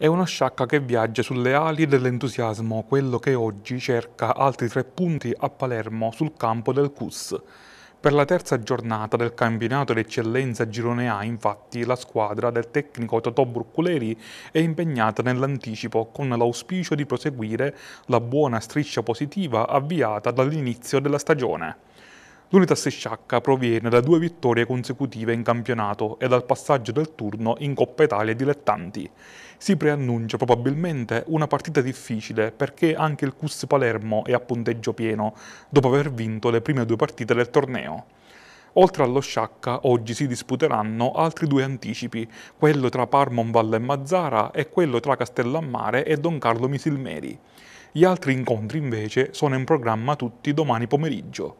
È una sciacca che viaggia sulle ali dell'entusiasmo, quello che oggi cerca altri tre punti a Palermo sul campo del CUS. Per la terza giornata del campionato d'eccellenza Girone A, infatti, la squadra del tecnico Totò Burculeri è impegnata nell'anticipo con l'auspicio di proseguire la buona striscia positiva avviata dall'inizio della stagione. L'Unitas Sciacca proviene da due vittorie consecutive in campionato e dal passaggio del turno in Coppa Italia dilettanti. Si preannuncia probabilmente una partita difficile perché anche il Cus Palermo è a punteggio pieno dopo aver vinto le prime due partite del torneo. Oltre allo Sciacca, oggi si disputeranno altri due anticipi, quello tra Parmon Valle e Mazzara e quello tra Castellammare e Don Carlo Misilmeri. Gli altri incontri invece sono in programma tutti domani pomeriggio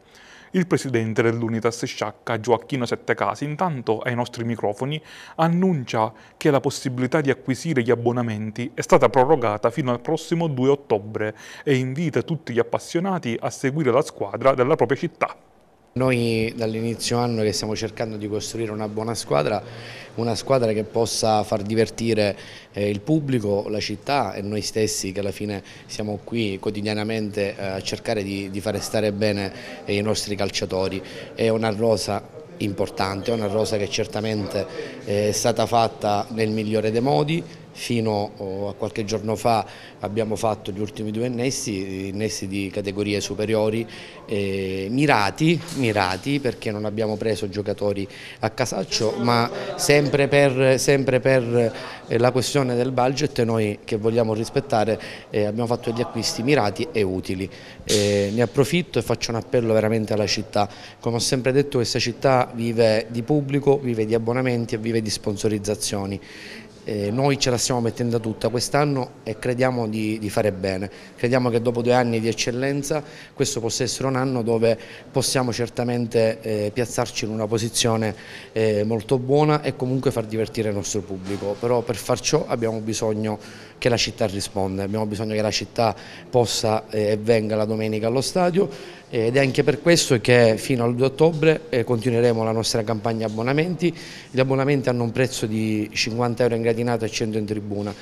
il presidente dell'Unitas Sciacca, Gioacchino Settecasi, intanto ai nostri microfoni annuncia che la possibilità di acquisire gli abbonamenti è stata prorogata fino al prossimo 2 ottobre e invita tutti gli appassionati a seguire la squadra della propria città. Noi dall'inizio anno che stiamo cercando di costruire una buona squadra, una squadra che possa far divertire eh, il pubblico, la città e noi stessi che alla fine siamo qui quotidianamente eh, a cercare di, di fare stare bene eh, i nostri calciatori. È una rosa importante, è una rosa che certamente è stata fatta nel migliore dei modi, fino oh, a qualche giorno fa abbiamo fatto gli ultimi due innesti, innesti di categorie superiori eh, mirati, mirati, perché non abbiamo preso giocatori a casaccio ma sempre per, sempre per eh, la questione del budget noi che vogliamo rispettare eh, abbiamo fatto degli acquisti mirati e utili eh, ne approfitto e faccio un appello veramente alla città come ho sempre detto questa città vive di pubblico, vive di abbonamenti e vive di sponsorizzazioni eh, noi ce la stiamo mettendo tutta quest'anno e eh, crediamo di, di, fare bene, crediamo che dopo due anni di eccellenza questo possa essere un anno dove possiamo certamente eh, piazzarci in una posizione eh, molto buona e comunque far divertire il nostro pubblico, però per far ciò abbiamo bisogno che la città risponda, abbiamo bisogno che la città possa eh, e venga la domenica allo stadio ed è anche per questo che fino al 2 ottobre eh, continueremo la nostra campagna abbonamenti. Gli abbonamenti hanno un prezzo di 50 euro in gradinata e 100 in tribuna.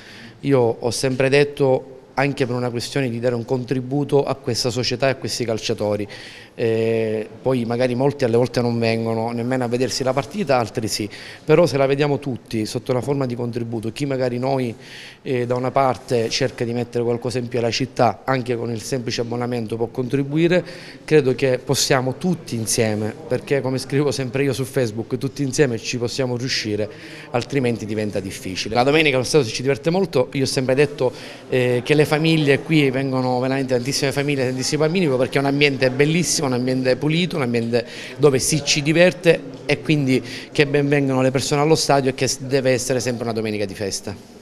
Io ho sempre detto anche per una questione di dare un contributo a questa società e a questi calciatori. Eh, poi magari molti alle volte non vengono nemmeno a vedersi la partita, altri sì, però se la vediamo tutti sotto la forma di contributo, chi magari noi eh, da una parte cerca di mettere qualcosa in più alla città, anche con il semplice abbonamento può contribuire, credo che possiamo tutti insieme, perché come scrivo sempre io su Facebook, tutti insieme ci possiamo riuscire, altrimenti diventa difficile. La domenica lo stato ci diverte molto, io ho sempre detto eh, che le famiglie qui vengono veramente tantissime famiglie, tantissimi bambini perché è un ambiente bellissimo, un ambiente pulito, un ambiente dove si ci diverte e quindi che benvengano le persone allo stadio e che deve essere sempre una domenica di festa.